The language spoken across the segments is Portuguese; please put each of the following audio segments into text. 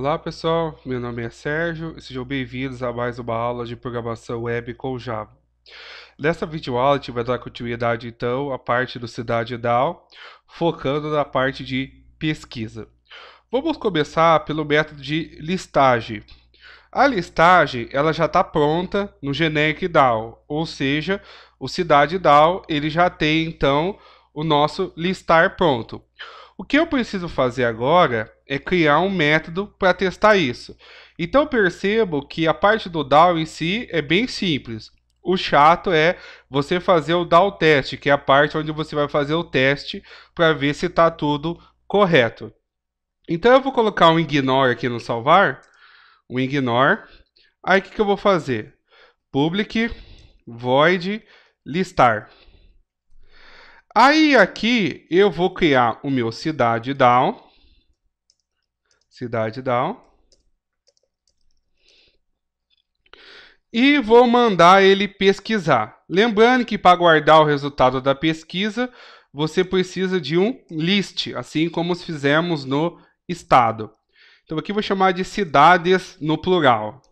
Olá pessoal, meu nome é Sérgio e sejam bem-vindos a mais uma aula de programação web com Java. Nessa videoaula a gente vai dar continuidade então à parte do Cidade DAO, focando na parte de pesquisa. Vamos começar pelo método de listagem. A listagem ela já está pronta no generic DAO, ou seja, o Cidade DAO ele já tem então o nosso listar pronto. O que eu preciso fazer agora é criar um método para testar isso. Então percebo que a parte do DAO em si é bem simples. O chato é você fazer o DAO teste, que é a parte onde você vai fazer o teste para ver se está tudo correto. Então eu vou colocar um ignore aqui no salvar, um ignore. Aí o que, que eu vou fazer? Public void listar. Aí aqui eu vou criar o meu cidade down. Cidade down. E vou mandar ele pesquisar. Lembrando que para guardar o resultado da pesquisa, você precisa de um list, assim como fizemos no estado. Então aqui vou chamar de cidades no plural.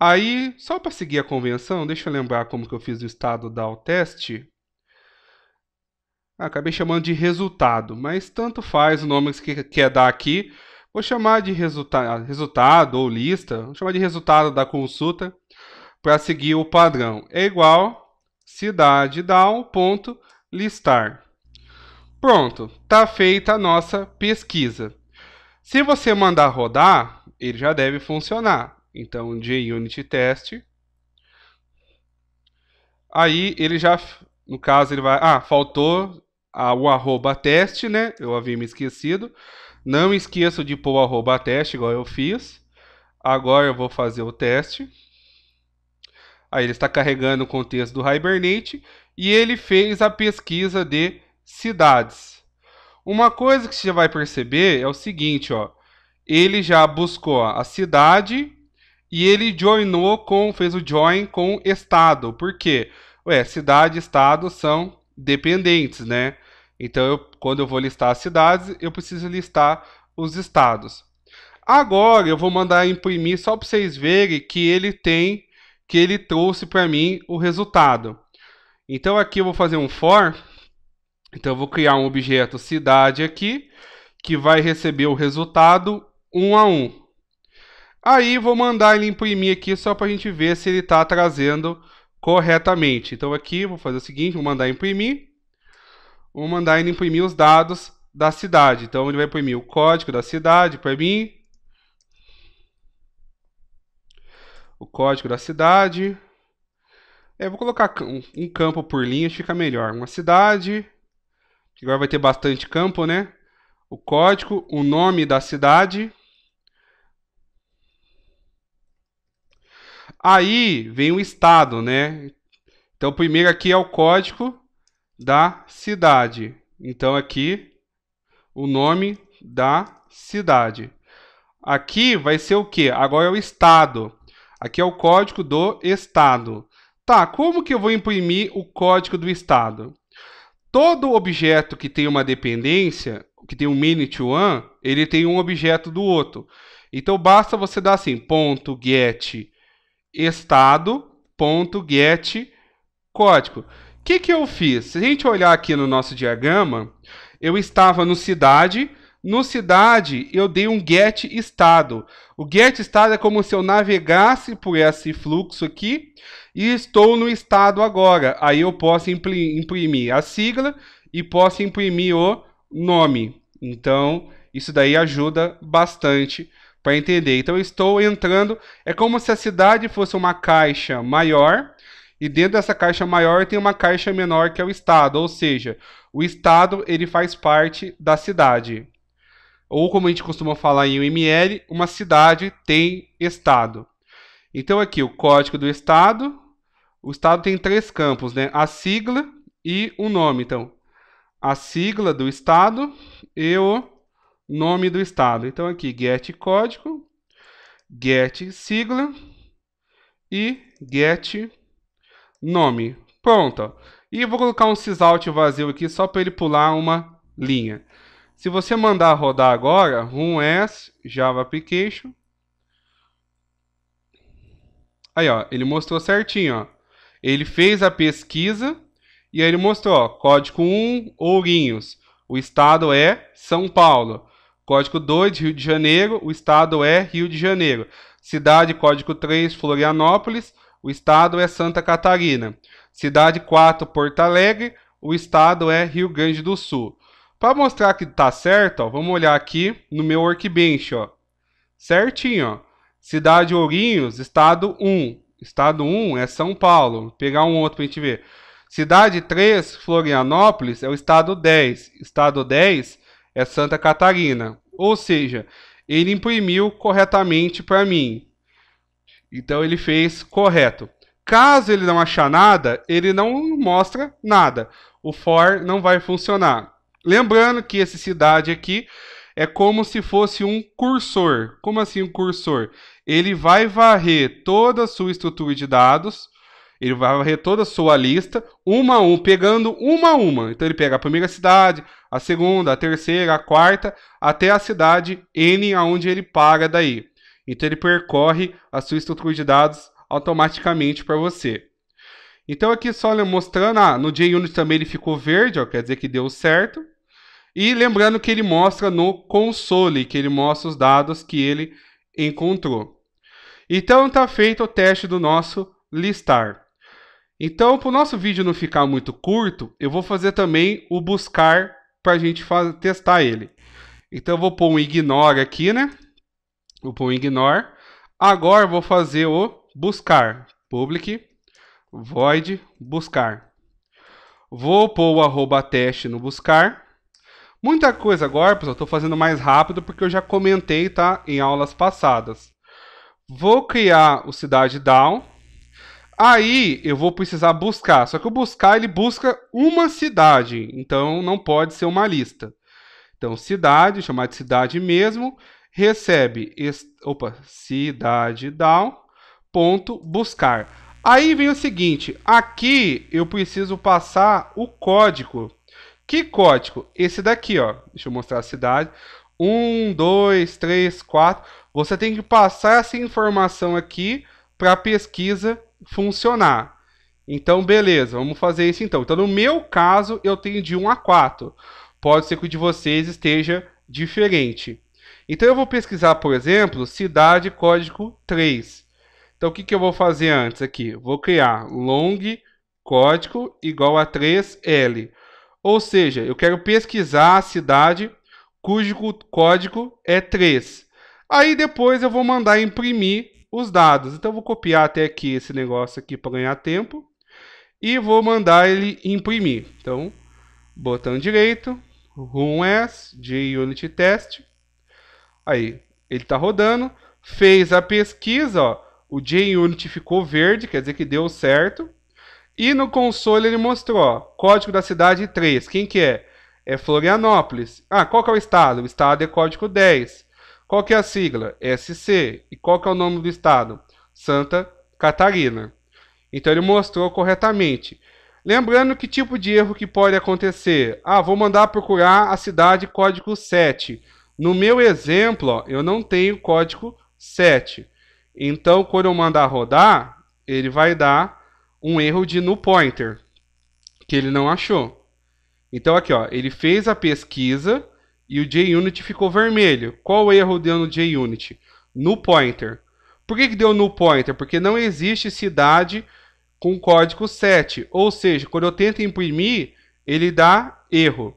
Aí, só para seguir a convenção, deixa eu lembrar como que eu fiz o estado down teste acabei chamando de resultado, mas tanto faz o nome que quer é dar aqui. Vou chamar de resulta resultado ou lista, vou chamar de resultado da consulta para seguir o padrão. É igual cidade down.listar. ponto listar. Pronto, está feita a nossa pesquisa. Se você mandar rodar, ele já deve funcionar. Então, JUnit test. Aí ele já, no caso, ele vai. Ah, faltou o arroba teste, né? Eu havia me esquecido. Não esqueço de pôr o arroba teste, igual eu fiz. Agora eu vou fazer o teste. Aí ele está carregando o contexto do Hibernate e ele fez a pesquisa de cidades. Uma coisa que você vai perceber é o seguinte, ó. Ele já buscou a cidade e ele joinou com, fez o join com estado. Por quê? Ué, cidade e estado são dependentes, né? Então, eu, quando eu vou listar as cidades, eu preciso listar os estados. Agora eu vou mandar imprimir só para vocês verem que ele tem, que ele trouxe para mim o resultado. Então aqui eu vou fazer um for. Então eu vou criar um objeto cidade aqui, que vai receber o resultado um a um. Aí vou mandar ele imprimir aqui só para a gente ver se ele está trazendo corretamente. Então aqui vou fazer o seguinte, vou mandar imprimir o ele imprimir os dados da cidade. Então ele vai imprimir o código da cidade para mim. O código da cidade. É, eu vou colocar um campo por linha, fica melhor. Uma cidade. Agora vai ter bastante campo, né? O código, o nome da cidade. Aí vem o estado, né? Então, primeiro aqui é o código da cidade. Então, aqui, o nome da cidade. Aqui vai ser o que? Agora é o estado. Aqui é o código do estado. Tá, como que eu vou imprimir o código do estado? Todo objeto que tem uma dependência, que tem um mini to one, ele tem um objeto do outro. Então basta você dar assim, ponto get estado, ponto get código que, que eu fiz? Se a gente olhar aqui no nosso diagrama, eu estava no cidade, no cidade eu dei um get estado. O get estado é como se eu navegasse por esse fluxo aqui e estou no estado agora. Aí eu posso imprimir a sigla e posso imprimir o nome. Então, isso daí ajuda bastante para entender. Então, eu estou entrando, é como se a cidade fosse uma caixa maior e dentro dessa caixa maior tem uma caixa menor que é o estado, ou seja, o estado ele faz parte da cidade. Ou como a gente costuma falar em UML, uma cidade tem estado. Então aqui o código do estado, o estado tem três campos, né? A sigla e o nome, então. A sigla do estado e o nome do estado. Então aqui get código, get sigla e get nome. Pronto. E vou colocar um sysout vazio aqui só para ele pular uma linha. Se você mandar rodar agora, um s, java application. Aí, ó, ele mostrou certinho, ó. Ele fez a pesquisa e aí ele mostrou, ó, código 1, Ourinhos. O estado é São Paulo. Código 2, Rio de Janeiro. O estado é Rio de Janeiro. Cidade, código 3, Florianópolis o estado é Santa Catarina. Cidade 4, Porto Alegre, o estado é Rio Grande do Sul. Para mostrar que tá certo, ó, vamos olhar aqui no meu workbench, ó. Certinho, ó. Cidade Ourinhos, estado 1. Estado 1 é São Paulo. Vou pegar um outro para a gente ver. Cidade 3, Florianópolis, é o estado 10. Estado 10 é Santa Catarina. Ou seja, ele imprimiu corretamente para mim. Então ele fez correto. Caso ele não achar nada, ele não mostra nada. O for não vai funcionar. Lembrando que esse cidade aqui é como se fosse um cursor. Como assim um cursor? Ele vai varrer toda a sua estrutura de dados, ele vai varrer toda a sua lista, uma a uma, pegando uma a uma. Então ele pega a primeira cidade, a segunda, a terceira, a quarta, até a cidade N, aonde ele para daí. Então ele percorre a sua estrutura de dados automaticamente para você. Então aqui só mostrando, ah, no JUnit também ele ficou verde, ó, quer dizer que deu certo. E lembrando que ele mostra no console, que ele mostra os dados que ele encontrou. Então está feito o teste do nosso listar. Então, para o nosso vídeo não ficar muito curto, eu vou fazer também o buscar para a gente testar ele. Então, eu vou pôr um ignore aqui, né? o pull ignore. Agora vou fazer o buscar, public void buscar. Vou pôr o arroba teste no buscar. Muita coisa agora, pessoal, estou fazendo mais rápido porque eu já comentei, tá, em aulas passadas. Vou criar o cidade down. Aí eu vou precisar buscar, só que o buscar ele busca uma cidade, então não pode ser uma lista. Então cidade, chamar de cidade mesmo, recebe opa, cidade down ponto buscar. Aí vem o seguinte, aqui eu preciso passar o código. Que código? Esse daqui, ó. Deixa eu mostrar a cidade. 1, 2, 3, 4. Você tem que passar essa informação aqui para a pesquisa funcionar. Então, beleza, vamos fazer isso então. Então, no meu caso, eu tenho de 1 a 4. Pode ser que o de vocês esteja diferente. Então eu vou pesquisar, por exemplo, cidade código 3. Então o que, que eu vou fazer antes aqui? Vou criar long código igual a 3L. Ou seja, eu quero pesquisar a cidade cujo código é 3. Aí depois eu vou mandar imprimir os dados. Então eu vou copiar até aqui esse negócio aqui para ganhar tempo e vou mandar ele imprimir. Então, botão direito, run as, JUnit test Aí, ele está rodando, fez a pesquisa, ó, o JUnit ficou verde, quer dizer que deu certo. E no console ele mostrou, ó, código da cidade 3, quem que é? É Florianópolis. Ah, qual que é o estado? O estado é código 10. Qual que é a sigla? SC. E qual que é o nome do estado? Santa Catarina. Então ele mostrou corretamente. Lembrando que tipo de erro que pode acontecer? Ah, vou mandar procurar a cidade código 7. No meu exemplo, ó, eu não tenho código 7. Então, quando eu mandar rodar, ele vai dar um erro de no pointer, que ele não achou. Então, aqui, ó, ele fez a pesquisa e o JUnit ficou vermelho. Qual erro deu no JUnit? No pointer. Por que, que deu no pointer? Porque não existe cidade com código 7. Ou seja, quando eu tento imprimir, ele dá erro.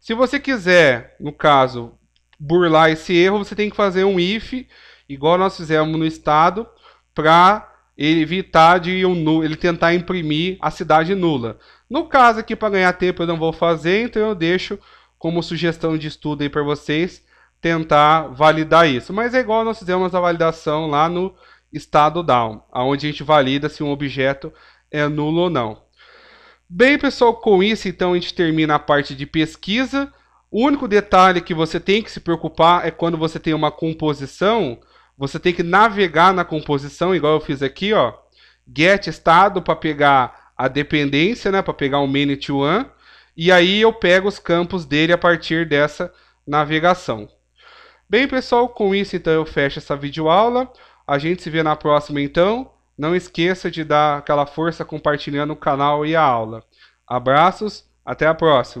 Se você quiser, no caso, burlar esse erro, você tem que fazer um if, igual nós fizemos no estado, para evitar de um, ele tentar imprimir a cidade nula. No caso aqui, para ganhar tempo, eu não vou fazer, então eu deixo como sugestão de estudo aí para vocês tentar validar isso. Mas é igual nós fizemos a validação lá no estado down, aonde a gente valida se um objeto é nulo ou não. Bem, pessoal, com isso então a gente termina a parte de pesquisa. O único detalhe que você tem que se preocupar é quando você tem uma composição, você tem que navegar na composição, igual eu fiz aqui, ó. Get estado para pegar a dependência, né, para pegar o um one, e aí eu pego os campos dele a partir dessa navegação. Bem, pessoal, com isso então eu fecho essa videoaula. A gente se vê na próxima então. Não esqueça de dar aquela força compartilhando o canal e a aula. Abraços, até a próxima.